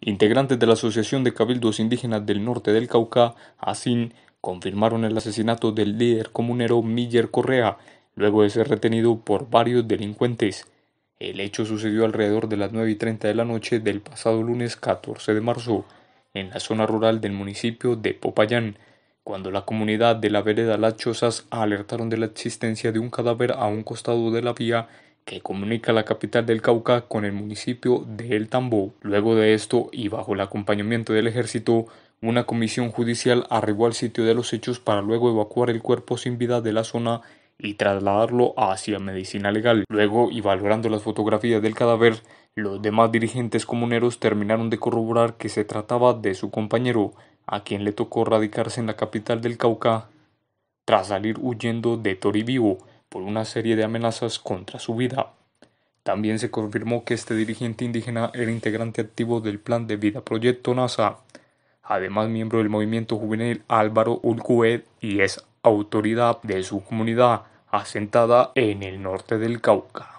Integrantes de la Asociación de Cabildos Indígenas del Norte del Cauca, ASIN, confirmaron el asesinato del líder comunero Miller Correa, luego de ser retenido por varios delincuentes. El hecho sucedió alrededor de las 9 y 30 de la noche del pasado lunes 14 de marzo, en la zona rural del municipio de Popayán, cuando la comunidad de la vereda Las Chozas alertaron de la existencia de un cadáver a un costado de la vía que comunica la capital del Cauca con el municipio de El Tambo. Luego de esto y bajo el acompañamiento del ejército, una comisión judicial arribó al sitio de los hechos para luego evacuar el cuerpo sin vida de la zona y trasladarlo hacia medicina legal. Luego, y valorando las fotografías del cadáver, los demás dirigentes comuneros terminaron de corroborar que se trataba de su compañero, a quien le tocó radicarse en la capital del Cauca, tras salir huyendo de Toribío, por una serie de amenazas contra su vida. También se confirmó que este dirigente indígena era integrante activo del Plan de Vida Proyecto NASA, además miembro del movimiento juvenil Álvaro Ulcued, y es autoridad de su comunidad asentada en el norte del Cauca.